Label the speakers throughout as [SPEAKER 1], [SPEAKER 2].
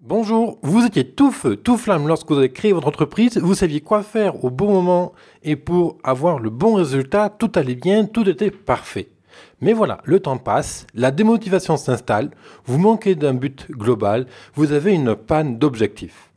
[SPEAKER 1] Bonjour, vous étiez tout feu, tout flamme lorsque vous avez créé votre entreprise, vous saviez quoi faire au bon moment et pour avoir le bon résultat, tout allait bien, tout était parfait. Mais voilà, le temps passe, la démotivation s'installe, vous manquez d'un but global, vous avez une panne d'objectifs.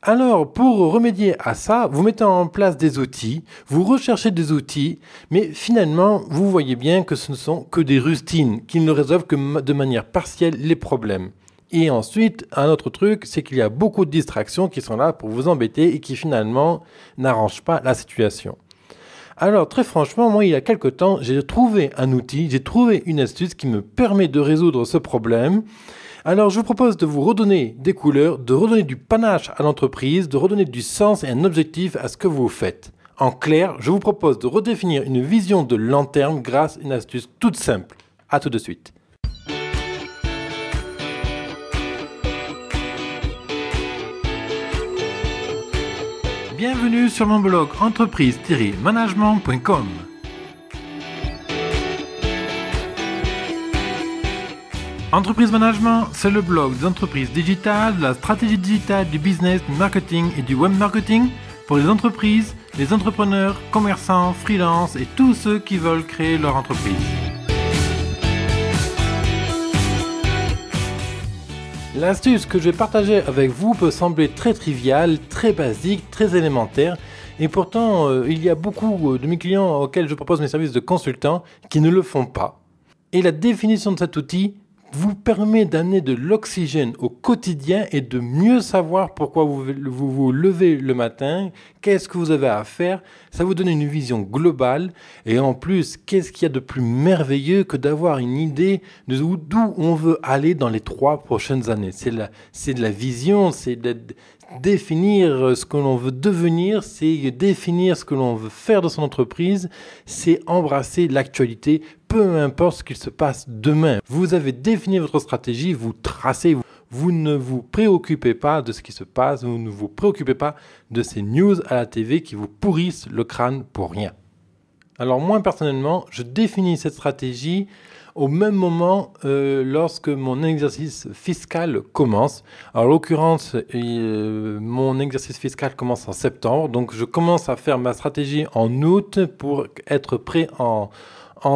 [SPEAKER 1] Alors, pour remédier à ça, vous mettez en place des outils, vous recherchez des outils, mais finalement, vous voyez bien que ce ne sont que des rustines qui ne résolvent que de manière partielle les problèmes. Et ensuite, un autre truc, c'est qu'il y a beaucoup de distractions qui sont là pour vous embêter et qui finalement n'arrangent pas la situation. Alors très franchement, moi il y a quelque temps, j'ai trouvé un outil, j'ai trouvé une astuce qui me permet de résoudre ce problème. Alors je vous propose de vous redonner des couleurs, de redonner du panache à l'entreprise, de redonner du sens et un objectif à ce que vous faites. En clair, je vous propose de redéfinir une vision de long terme grâce à une astuce toute simple. À tout de suite. bienvenue sur mon blog entreprise-management.com. Entreprise Management, c'est le blog des entreprises digitales, de la stratégie digitale, du business, du marketing et du web marketing pour les entreprises, les entrepreneurs, commerçants, freelances et tous ceux qui veulent créer leur entreprise. L'astuce que je vais partager avec vous peut sembler très triviale, très basique, très élémentaire, et pourtant euh, il y a beaucoup euh, de mes clients auxquels je propose mes services de consultant qui ne le font pas. Et la définition de cet outil, vous permet d'amener de l'oxygène au quotidien et de mieux savoir pourquoi vous vous, levez le matin, qu'est-ce que vous avez à faire. Ça vous donne une vision globale et en plus, qu'est-ce qu'il y a de plus merveilleux que d'avoir une idée de d'où on veut aller dans les trois prochaines années. C'est de, de la vision, c'est d'être définir ce que l'on veut devenir, c'est définir ce que l'on veut faire de son entreprise, c'est embrasser l'actualité, peu importe ce qu'il se passe demain. Vous avez défini votre stratégie, vous tracez, vous ne vous préoccupez pas de ce qui se passe, vous ne vous préoccupez pas de ces news à la TV qui vous pourrissent le crâne pour rien. Alors moi personnellement, je définis cette stratégie au même moment euh, lorsque mon exercice fiscal commence. Alors, en l'occurrence, euh, mon exercice fiscal commence en septembre, donc je commence à faire ma stratégie en août pour être prêt en,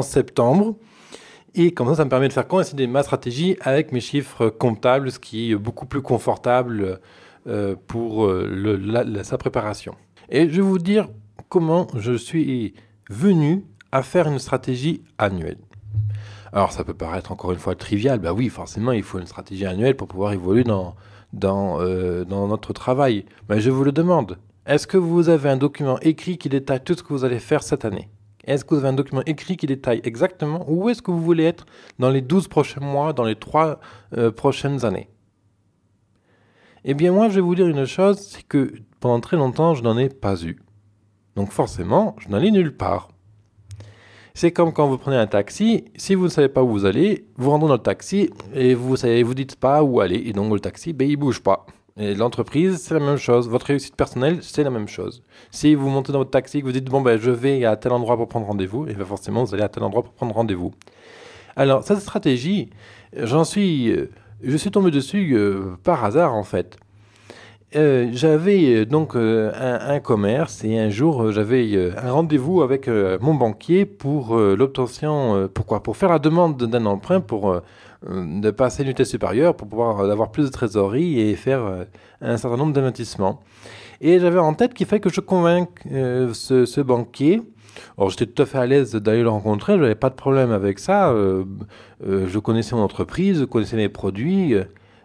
[SPEAKER 1] septembre. Et comme ça, ça me permet de faire coïncider ma stratégie avec mes chiffres comptables, ce qui est beaucoup plus confortable euh, pour sa préparation. Et je vais vous dire comment je suis venu à faire une stratégie annuelle. Alors ça peut paraître encore une fois trivial, bah oui, forcément, il faut une stratégie annuelle pour pouvoir évoluer dans, dans, euh, dans notre travail. Mais je vous le demande, est-ce que vous avez un document écrit qui détaille tout ce que vous allez faire cette année Est-ce que vous avez un document écrit qui détaille exactement où est-ce que vous voulez être dans les 12 prochains mois, dans les 3 euh, prochaines années Eh bien moi, je vais vous dire une chose, c'est que pendant très longtemps, je n'en ai pas eu. Donc forcément, je n'en ai nulle part. C'est comme quand vous prenez un taxi, si vous ne savez pas où vous allez, vous rentrez dans le taxi et vous ne vous dites pas où aller, et donc le taxi, ben, il bouge pas. Et l'entreprise, c'est la même chose. Votre réussite personnelle, c'est la même chose. Si vous montez dans votre taxi et que vous dites, bon, ben, je vais à tel endroit pour prendre rendez-vous, et ben, forcément, vous allez à tel endroit pour prendre rendez-vous. Alors, cette stratégie, j'en suis, euh, je suis tombé dessus euh, par hasard, en fait. Euh, j'avais euh, donc euh, un, commerce et un jour j'avais un rendez-vous avec mon banquier pour l'obtention, pourquoi Pour faire la demande d'un emprunt pour passer passer l'unité supérieure, pour pouvoir avoir plus de trésorerie et faire un certain nombre d'investissements. Et j'avais en tête qu'il fallait que je convainque ce, banquier alors j'étais tout à fait à l'aise d'aller le rencontrer, je n'avais pas de problème avec ça. je connaissais mon entreprise, je connaissais mes produits,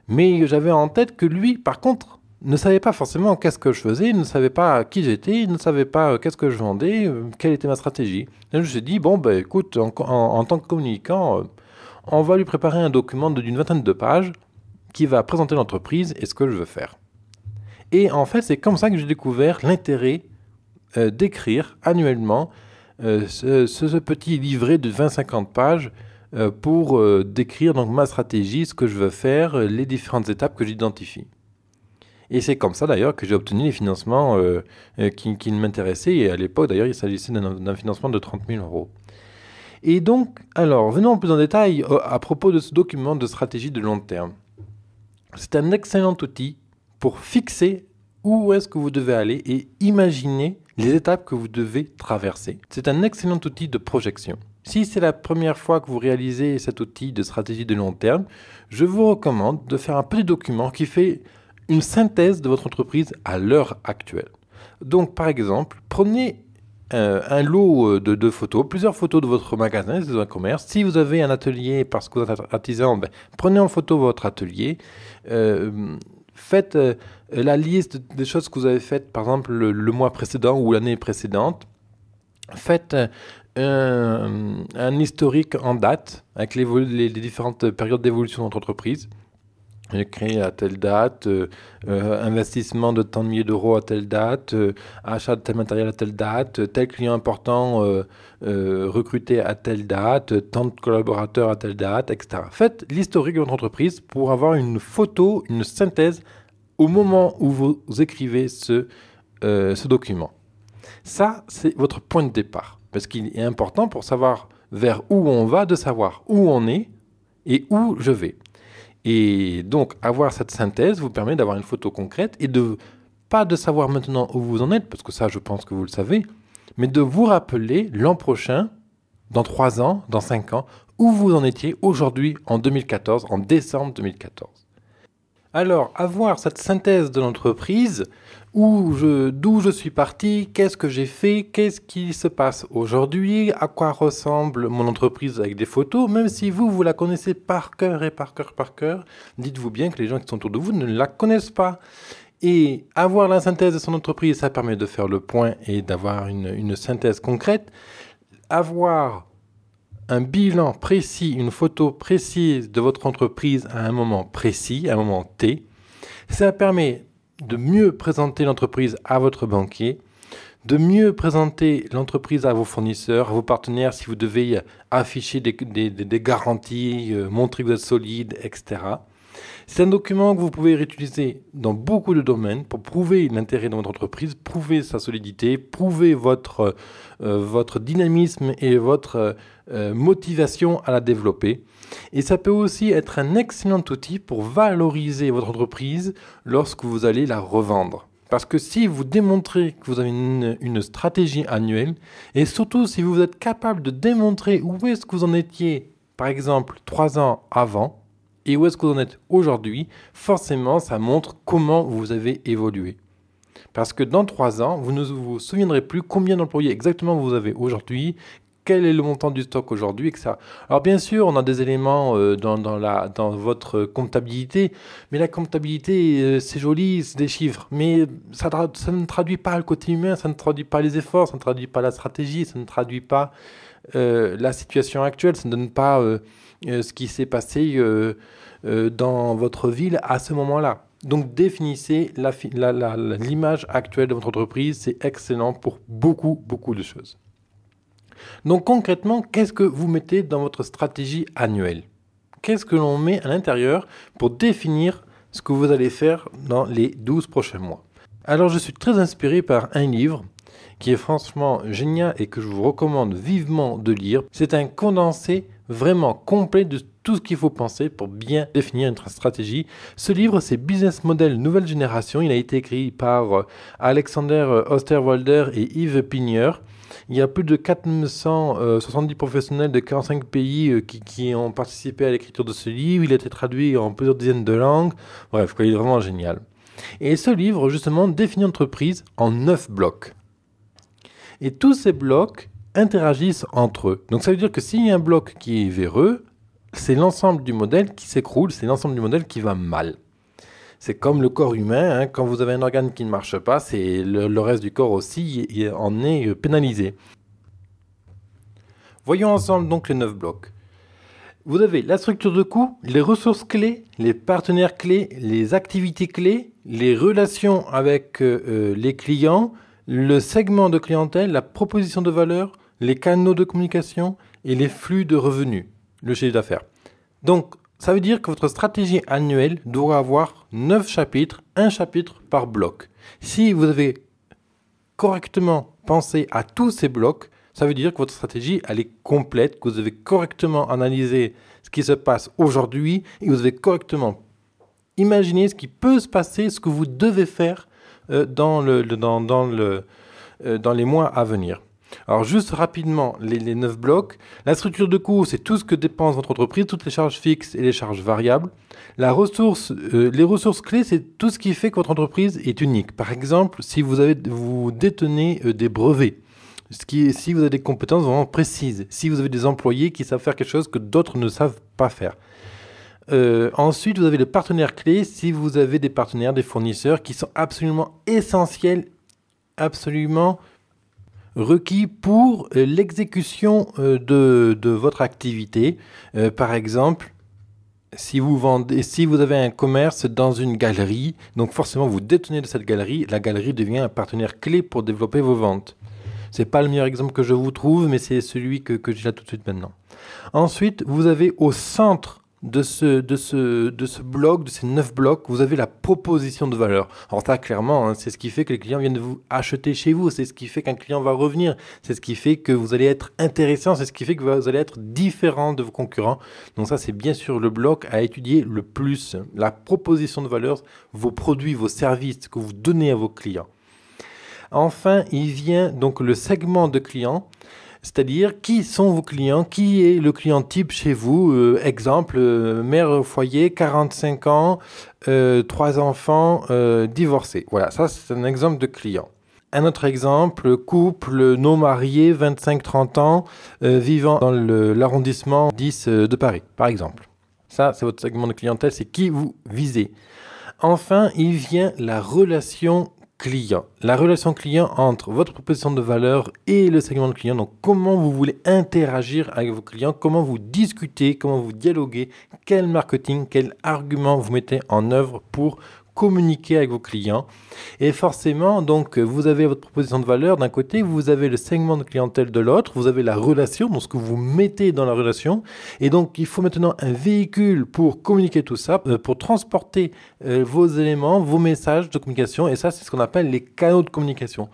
[SPEAKER 1] mais j'avais en tête que lui, par contre, ne savait pas forcément qu'est-ce que je faisais, ne savait pas qui j'étais, ne savait pas euh, qu'est-ce que je vendais, euh, quelle était ma stratégie. Et je me suis dit, bon, bah, écoute, en, tant que communicant, euh, on va lui préparer un document d'une vingtaine de pages qui va présenter l'entreprise et ce que je veux faire. Et en fait, c'est comme ça que j'ai découvert l'intérêt d'écrire annuellement ce, petit livret de 20-50 pages pour décrire donc ma stratégie, ce que je veux faire, les différentes étapes que j'identifie. Et c'est comme ça d'ailleurs que j'ai obtenu les financements euh, euh, qui, qui m'intéressaient. Et à l'époque, d'ailleurs, il s'agissait d'un financement de 30 000 euros. Et donc, alors, venons plus en détail euh, à propos de ce document de stratégie de long terme. C'est un excellent outil pour fixer où est-ce que vous devez aller et imaginer les étapes que vous devez traverser. C'est un excellent outil de projection. Si c'est la première fois que vous réalisez cet outil de stratégie de long terme, je vous recommande de faire un petit document qui fait une synthèse de votre entreprise à l'heure actuelle. Donc, par exemple, prenez euh, un lot euh, de, deux photos, plusieurs photos de votre magasin, de votre commerce. Si vous avez un atelier parce que vous êtes artisan, ben, prenez en photo votre atelier. Euh, faites la liste des choses que vous avez faites, par exemple, le, mois précédent ou l'année précédente. Faites un, historique en date avec les, les différentes périodes d'évolution de votre entreprise créé à telle date, euh, euh, investissement de tant de milliers d'euros à telle date, euh, achat de tel matériel à telle date, tel client important recruté à telle date, tant de collaborateurs à telle date, etc. Faites l'historique de votre entreprise pour avoir une photo, une synthèse au moment où vous écrivez ce, ce document. Ça, c'est votre point de départ, parce qu'il est important pour savoir vers où on va de savoir où on est et où je vais. Et donc, avoir cette synthèse vous permet d'avoir une photo concrète et de pas de savoir maintenant où vous en êtes, parce que ça, je pense que vous le savez, mais de vous rappeler l'an prochain, dans 3 ans, dans 5 ans, où vous en étiez aujourd'hui en 2014, en décembre 2014. Alors, avoir cette synthèse de l'entreprise, où je, d'où je suis parti, qu'est-ce que j'ai fait, qu'est-ce qui se passe aujourd'hui, à quoi ressemble mon entreprise avec des photos, même si vous, vous la connaissez par cœur et par cœur par cœur, dites-vous bien que les gens qui sont autour de vous ne la connaissent pas. Et avoir la synthèse de son entreprise, ça permet de faire le point et d'avoir une, une synthèse concrète. Avoir un bilan précis, une photo précise de votre entreprise à un moment précis, à un moment T. Ça permet de mieux présenter l'entreprise à votre banquier, de mieux présenter l'entreprise à vos fournisseurs, à vos partenaires, si vous devez afficher des, garanties, euh, montrer que vous êtes solide, etc. C'est un document que vous pouvez réutiliser dans beaucoup de domaines pour prouver l'intérêt de votre entreprise, prouver sa solidité, prouver votre, euh, dynamisme et votre euh, motivation à la développer. Et ça peut aussi être un excellent outil pour valoriser votre entreprise lorsque vous allez la revendre. Parce que si vous démontrez que vous avez une, une, stratégie annuelle, et surtout si vous êtes capable de démontrer où est-ce que vous en étiez, par exemple, trois ans avant, et où est-ce que vous en êtes aujourd'hui, forcément, ça montre comment vous avez évolué. Parce que dans trois ans, vous ne vous souviendrez plus combien d'employés exactement vous avez aujourd'hui, quel est le montant du stock aujourd'hui, etc. Alors bien sûr, on a des éléments euh, dans, la, dans votre comptabilité, mais la comptabilité, euh, c'est joli, c'est des chiffres, mais ça, ça ne traduit pas le côté humain, ça ne traduit pas les efforts, ça ne traduit pas la stratégie, ça ne traduit pas euh, la situation actuelle, ça ne donne pas euh, euh, ce qui s'est passé dans votre ville à ce moment-là. Donc définissez l'image actuelle de votre entreprise, c'est excellent pour beaucoup, beaucoup de choses. Donc concrètement, qu'est-ce que vous mettez dans votre stratégie annuelle Qu'est-ce que l'on met à l'intérieur pour définir ce que vous allez faire dans les 12 prochains mois Alors je suis très inspiré par un livre qui est franchement génial et que je vous recommande vivement de lire. C'est un condensé vraiment complet de tout ce qu'il faut penser pour bien définir une stratégie. Ce livre, c'est Business Model Nouvelle Génération. Il a été écrit par euh, Alexander euh, Osterwalder et Yves Pigneur. Il y a plus de 470 euh, professionnels de 45 pays qui, ont participé à l'écriture de ce livre. Il a été traduit en plusieurs dizaines de langues. Bref, il est vraiment génial. Et ce livre, justement, définit l'entreprise en 9 blocs. Et tous ces blocs interagissent entre eux. Donc ça veut dire que s'il y a un bloc qui est véreux, c'est l'ensemble du modèle qui s'écroule, c'est l'ensemble du modèle qui va mal. C'est comme le corps humain, hein. quand vous avez un organe qui ne marche pas, c'est le, reste du corps aussi en est euh, pénalisé. Voyons ensemble donc les neuf blocs. Vous avez la structure de coût, les ressources clés, les partenaires clés, les activités clés, les relations avec euh, euh, les clients, le segment de clientèle, la proposition de valeur, les canaux de communication et les flux de revenus, le chiffre d'affaires. Donc, ça veut dire que votre stratégie annuelle doit avoir 9 chapitres, un chapitre par bloc. Si vous avez correctement pensé à tous ces blocs, ça veut dire que votre stratégie, elle est complète, que vous avez correctement analysé ce qui se passe aujourd'hui et vous avez correctement imaginé ce qui peut se passer, ce que vous devez faire euh, dans, euh, dans, les mois à venir. Alors juste rapidement, les, neuf blocs. La structure de coût, c'est tout ce que dépense votre entreprise, toutes les charges fixes et les charges variables. Euh, les ressources clés, c'est tout ce qui fait que votre entreprise est unique. Par exemple, si vous, détenez des brevets, si vous avez des compétences vraiment précises, si vous avez des employés qui savent faire quelque chose que d'autres ne savent pas faire. Euh, ensuite, vous avez le partenaire clé si vous avez des partenaires, des fournisseurs qui sont absolument essentiels, absolument requis pour euh, l'exécution euh, de, votre activité. par exemple, si vous vendez, si vous avez un commerce dans une galerie, donc forcément vous détenez de cette galerie, la galerie devient un partenaire clé pour développer vos ventes. C'est pas le meilleur exemple que je vous trouve, mais c'est celui que, que j'ai là tout de suite maintenant. Ensuite, vous avez au centre de ce, de, ce, de bloc, de ces neuf blocs, vous avez la proposition de valeur. Alors ça, clairement, hein, c'est ce qui fait que les clients viennent vous acheter chez vous, c'est ce qui fait qu'un client va revenir, c'est ce qui fait que vous allez être intéressant, c'est ce qui fait que vous allez être différent de vos concurrents. Donc ça, c'est bien sûr le bloc à étudier le plus, la proposition de valeur, vos produits, vos services que vous donnez à vos clients. Enfin, il vient donc le segment de clients. C'est-à-dire, qui sont vos clients Qui est le client type chez vous euh, Exemple, euh, mère au foyer, 45 ans, euh, trois enfants, divorcés. Voilà, ça c'est un exemple de client. Un autre exemple, couple non marié, 25-30 ans, vivant dans l'arrondissement 10 de Paris, par exemple. Ça, c'est votre segment de clientèle, c'est qui vous visez. Enfin, il vient la relation client. La relation client entre votre proposition de valeur et le segment de client. Donc comment vous voulez interagir avec vos clients, comment vous discutez, comment vous dialoguez, quel marketing, quel argument vous mettez en œuvre pour communiquer avec vos clients. Et forcément, donc, vous avez votre proposition de valeur d'un côté, vous avez le segment de clientèle de l'autre, vous avez la relation, donc ce que vous mettez dans la relation. Et donc, il faut maintenant un véhicule pour communiquer tout ça, euh, pour transporter euh, vos éléments, vos messages de communication. Et ça, c'est ce qu'on appelle les canaux de communication.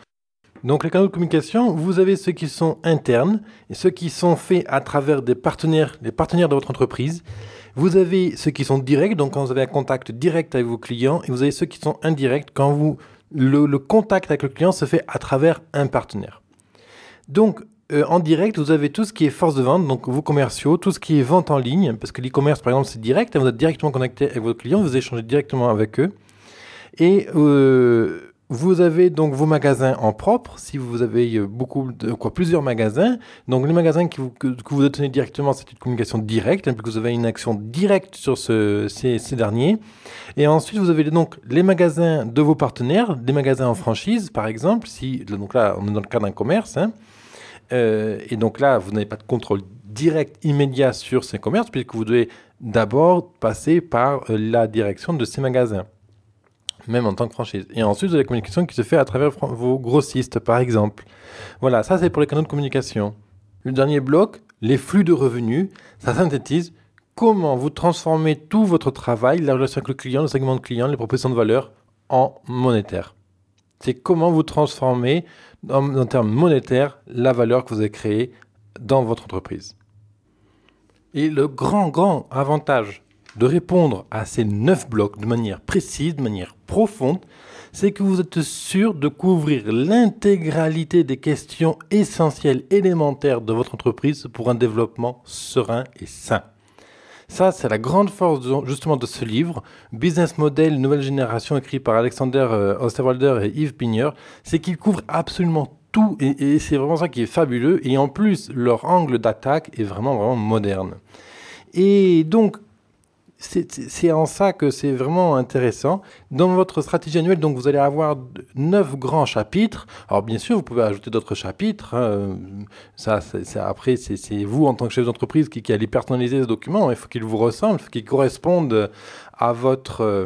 [SPEAKER 1] Donc les canaux de communication, vous avez ceux qui sont internes et ceux qui sont faits à travers des partenaires, les partenaires de votre entreprise. Vous avez ceux qui sont directs, donc quand vous avez un contact direct avec vos clients, et vous avez ceux qui sont indirects, quand vous, le, contact avec le client se fait à travers un partenaire. Donc, euh, en direct, vous avez tout ce qui est force de vente, donc vos commerciaux, tout ce qui est vente en ligne, parce que l'e-commerce, par exemple, c'est direct, hein, vous êtes directement connecté avec votre client, vous échangez directement avec eux. Et euh, vous avez donc vos magasins en propre, si vous avez euh, beaucoup de, quoi, plusieurs magasins. Donc les magasins vous, que, vous obtenez directement, c'est une communication directe, hein, puisque vous avez une action directe sur ce, ces, derniers. Et ensuite, vous avez donc les magasins de vos partenaires, des magasins en franchise, par exemple. Si, donc là, on est dans le cas d'un commerce. Hein. Euh, et donc là, vous n'avez pas de contrôle direct, immédiat sur ces commerces, puisque vous devez d'abord passer par euh, la direction de ces magasins même en tant que franchise. Et ensuite, vous avez la communication qui se fait à travers vos grossistes, par exemple. Voilà, ça c'est pour les canaux de communication. Le dernier bloc, les flux de revenus, ça synthétise comment vous transformez tout votre travail, la relation avec le client, le segment de client, les propositions de valeur, en monétaire. C'est comment vous transformez, en, en termes monétaires, la valeur que vous avez créée dans votre entreprise. Et le grand, grand avantage de répondre à ces neuf blocs de manière précise, de manière profonde, c'est que vous êtes sûr de couvrir l'intégralité des questions essentielles, élémentaires de votre entreprise pour un développement serein et sain. Ça, c'est la grande force justement de ce livre, Business Model Nouvelle Génération, écrit par Alexander euh, Osterwalder et Yves Pigneur, c'est qu'il couvre absolument tout et c'est vraiment ça qui est fabuleux. Et en plus, leur angle d'attaque est vraiment, vraiment moderne. Et donc, c'est en ça que c'est vraiment intéressant. Dans votre stratégie annuelle, donc vous allez avoir neuf grands chapitres. Alors bien sûr, vous pouvez ajouter d'autres chapitres. Hein. Ça, après, c'est vous en tant que chef d'entreprise qui, qui, allez personnaliser ce document. Il faut qu'il vous ressemble, qu'il corresponde à votre euh,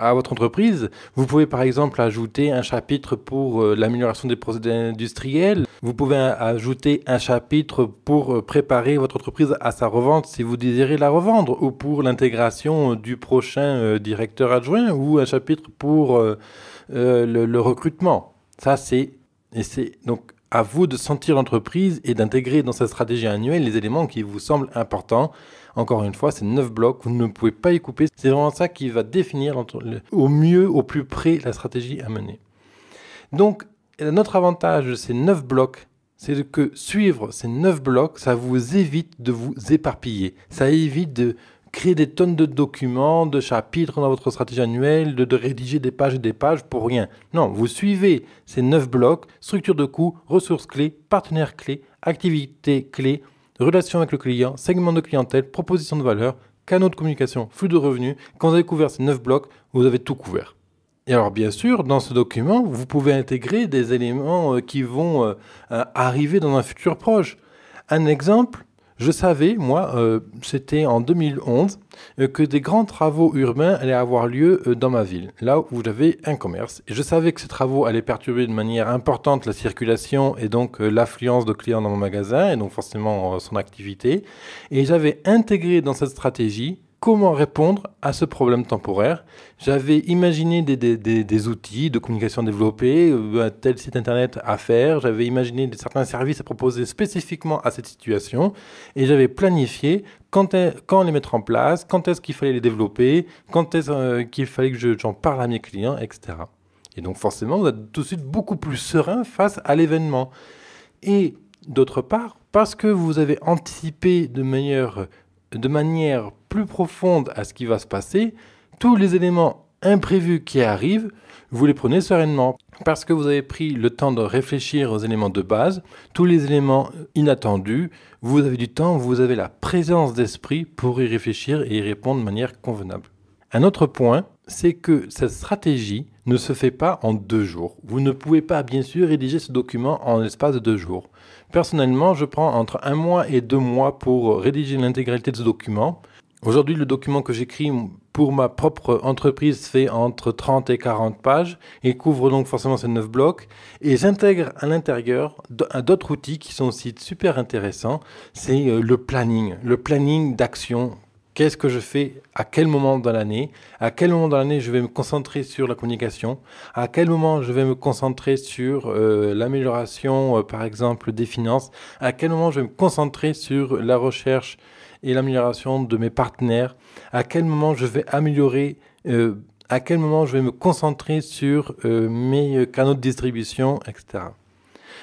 [SPEAKER 1] à votre entreprise. Vous pouvez par exemple ajouter un chapitre pour euh, l'amélioration des procédés industriels. Vous pouvez ajouter un chapitre pour euh, préparer votre entreprise à sa revente si vous désirez la revendre ou pour l'intégration euh, du prochain directeur adjoint ou un chapitre pour le, recrutement. Ça c'est c'est donc à vous de sentir l'entreprise et d'intégrer dans sa stratégie annuelle les éléments qui vous semblent importants encore une fois, c'est neuf blocs, vous ne pouvez pas y couper. C'est vraiment ça qui va définir au mieux, au plus près, la stratégie à mener. Donc, notre avantage de ces neuf blocs, c'est que suivre ces neuf blocs, ça vous évite de vous éparpiller. Ça évite de créer des tonnes de documents, de chapitres dans votre stratégie annuelle, de, rédiger des pages et des pages pour rien. Non, vous suivez ces neuf blocs, structure de coût, ressources clés, partenaires clés, activités clés, relation avec le client, segment de clientèle, proposition de valeur, canaux de communication, flux de revenus. Quand vous avez couvert ces 9 blocs, vous avez tout couvert. Et alors bien sûr, dans ce document, vous pouvez intégrer des éléments euh, qui vont euh, euh, arriver dans un futur proche. Un exemple, je savais, moi, euh, c'était en 2011, euh, que des grands travaux urbains allaient avoir lieu euh, dans ma ville, là où j'avais un commerce. Et je savais que ces travaux allaient perturber de manière importante la circulation et donc l'affluence de clients dans mon magasin, et donc forcément son activité. Et j'avais intégré dans cette stratégie comment répondre à ce problème temporaire. J'avais imaginé des, outils de communication développés, euh, un tel site internet à faire, j'avais imaginé certains services à proposer spécifiquement à cette situation, et j'avais planifié quand, les mettre en place, quand est-ce qu'il fallait les développer, quand est-ce euh, qu'il fallait que j'en parle à mes clients, etc. Et donc forcément, vous êtes tout de suite beaucoup plus serein face à l'événement. Et d'autre part, parce que vous avez anticipé de manière, de manière plus profonde à ce qui va se passer, tous les éléments imprévus qui arrivent, vous les prenez sereinement. Parce que vous avez pris le temps de réfléchir aux éléments de base, tous les éléments inattendus, vous avez du temps, vous avez la présence d'esprit pour y réfléchir et y répondre de manière convenable. Un autre point, c'est que cette stratégie ne se fait pas en deux jours. Vous ne pouvez pas, bien sûr, rédiger ce document en l'espace de deux jours. Personnellement, je prends entre un mois et deux mois pour rédiger l'intégralité de ce document. Aujourd'hui, le document que j'écris pour ma propre entreprise fait entre 30 et 40 pages et couvre donc forcément ces 9 blocs. Et j'intègre à l'intérieur d'autres outils qui sont aussi super intéressants. C'est euh, le planning, le planning d'action. Qu'est-ce que je fais à quel moment dans l'année À quel moment dans l'année je vais me concentrer sur la communication À quel moment je vais me concentrer sur euh, l'amélioration, euh, par exemple, des finances À quel moment je vais me concentrer sur la recherche et l'amélioration de mes partenaires, à quel moment je vais améliorer, euh, à quel moment je vais me concentrer sur euh, mes euh, canaux de distribution, etc.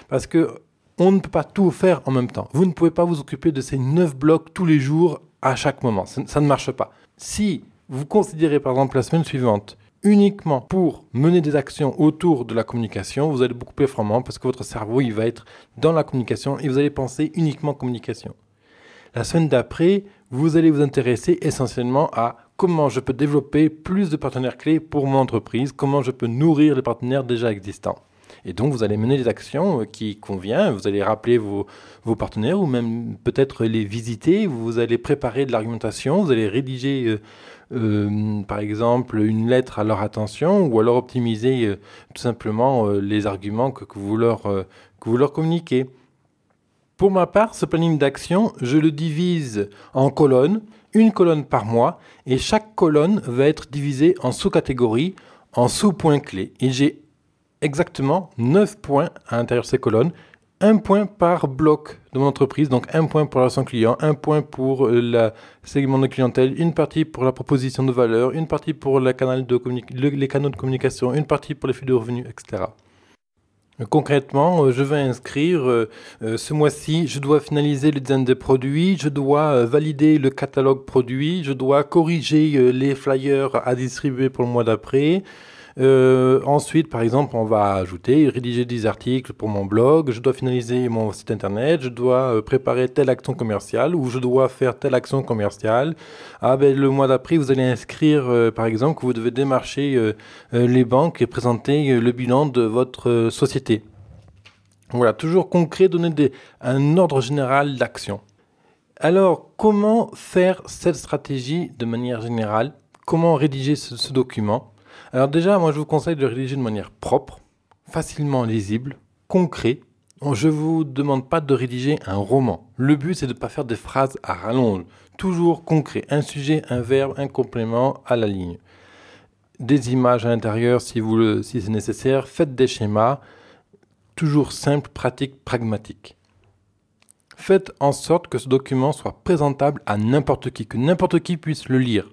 [SPEAKER 1] Parce que on ne peut pas tout faire en même temps. Vous ne pouvez pas vous occuper de ces neuf blocs tous les jours à chaque moment. Ça, ne marche pas. Si vous considérez par exemple la semaine suivante uniquement pour mener des actions autour de la communication, vous allez beaucoup plus fortement parce que votre cerveau, il va être dans la communication et vous allez penser uniquement communication. La semaine d'après, vous allez vous intéresser essentiellement à comment je peux développer plus de partenaires clés pour mon entreprise, comment je peux nourrir les partenaires déjà existants. Et donc, vous allez mener des actions euh, qui conviennent, vous allez rappeler vos, partenaires ou même peut-être les visiter, vous allez préparer de l'argumentation, vous allez rédiger, euh, euh, par exemple, une lettre à leur attention ou alors optimiser tout simplement les arguments que, vous que vous leur communiquez. Pour ma part, ce planning d'action, je le divise en colonnes, une colonne par mois, et chaque colonne va être divisée en sous-catégories, en sous-points clés. Et j'ai exactement 9 points à l'intérieur de ces colonnes, un point par bloc de mon entreprise, donc un point pour la relation client, un point pour euh, le segment de clientèle, une partie pour la proposition de valeur, une partie pour les canaux de communication, une partie pour les flux de revenus, etc. Concrètement, euh, je vais inscrire euh, euh, ce mois-ci, je dois finaliser le design des produits, je dois valider le catalogue produit, je dois corriger les flyers à distribuer pour le mois d'après. Euh, ensuite, par exemple, on va ajouter, rédiger des articles pour mon blog, je dois finaliser mon site internet, je dois euh, préparer telle action commerciale ou je dois faire telle action commerciale. Ah ben, le mois d'après, vous allez inscrire, euh, par exemple, que vous devez démarcher les banques et présenter le bilan de votre société. Voilà, toujours concret, donner un ordre général d'action. Alors, comment faire cette stratégie de manière générale Comment rédiger ce document alors déjà, moi je vous conseille de rédiger de manière propre, facilement lisible, concret. Je ne vous demande pas de rédiger un roman. Le but, c'est de ne pas faire des phrases à rallonge. Toujours concret. Un sujet, un verbe, un complément à la ligne. Des images à l'intérieur si, vous le, si c'est nécessaire. Faites des schémas. Toujours simple, pratique, pragmatique. Faites en sorte que ce document soit présentable à n'importe qui, que n'importe qui puisse le lire.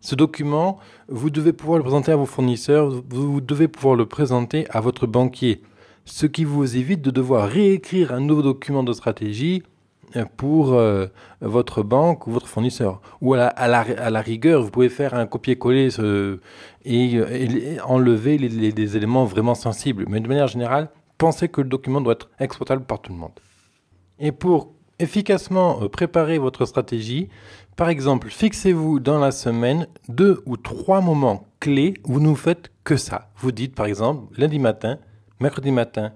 [SPEAKER 1] Ce document, vous devez pouvoir le présenter à vos fournisseurs, vous devez pouvoir le présenter à votre banquier, ce qui vous évite de devoir réécrire un nouveau document de stratégie euh, pour euh, votre banque ou votre fournisseur. Ou à la, à la, rigueur, vous pouvez faire un copier-coller euh, et, enlever les, éléments vraiment sensibles. Mais de manière générale, pensez que le document doit être exploitable par tout le monde. Et pour efficacement euh, préparer votre stratégie. Par exemple, fixez-vous dans la semaine deux ou trois moments clés où vous ne faites que ça. Vous dites par exemple lundi matin, mercredi matin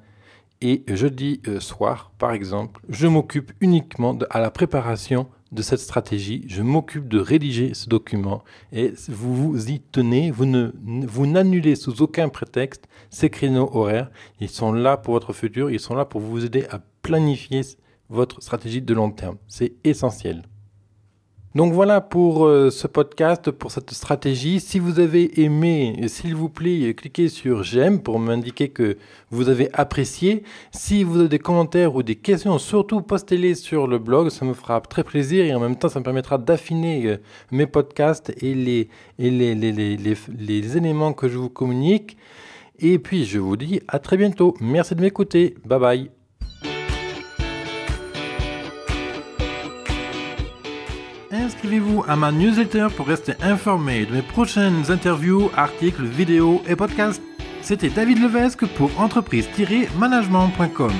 [SPEAKER 1] et jeudi euh, soir, par exemple, je m'occupe uniquement de, à la préparation de cette stratégie, je m'occupe de rédiger ce document et vous vous y tenez, vous ne vous n'annulez sous aucun prétexte ces créneaux horaires, ils sont là pour votre futur, ils sont là pour vous aider à planifier votre stratégie de long terme. C'est essentiel. Donc voilà pour euh, ce podcast, pour cette stratégie. Si vous avez aimé, s'il vous plaît, cliquez sur j'aime pour m'indiquer que vous avez apprécié. Si vous avez des commentaires ou des questions, surtout postez-les sur le blog, ça me fera très plaisir et en même temps ça me permettra d'affiner euh, mes podcasts et, les éléments que je vous communique. Et puis je vous dis à très bientôt. Merci de m'écouter. Bye bye. inscrivez-vous à ma newsletter pour rester informé de mes prochaines interviews, articles, vidéos et podcasts. C'était David Levesque pour entreprise-management.com.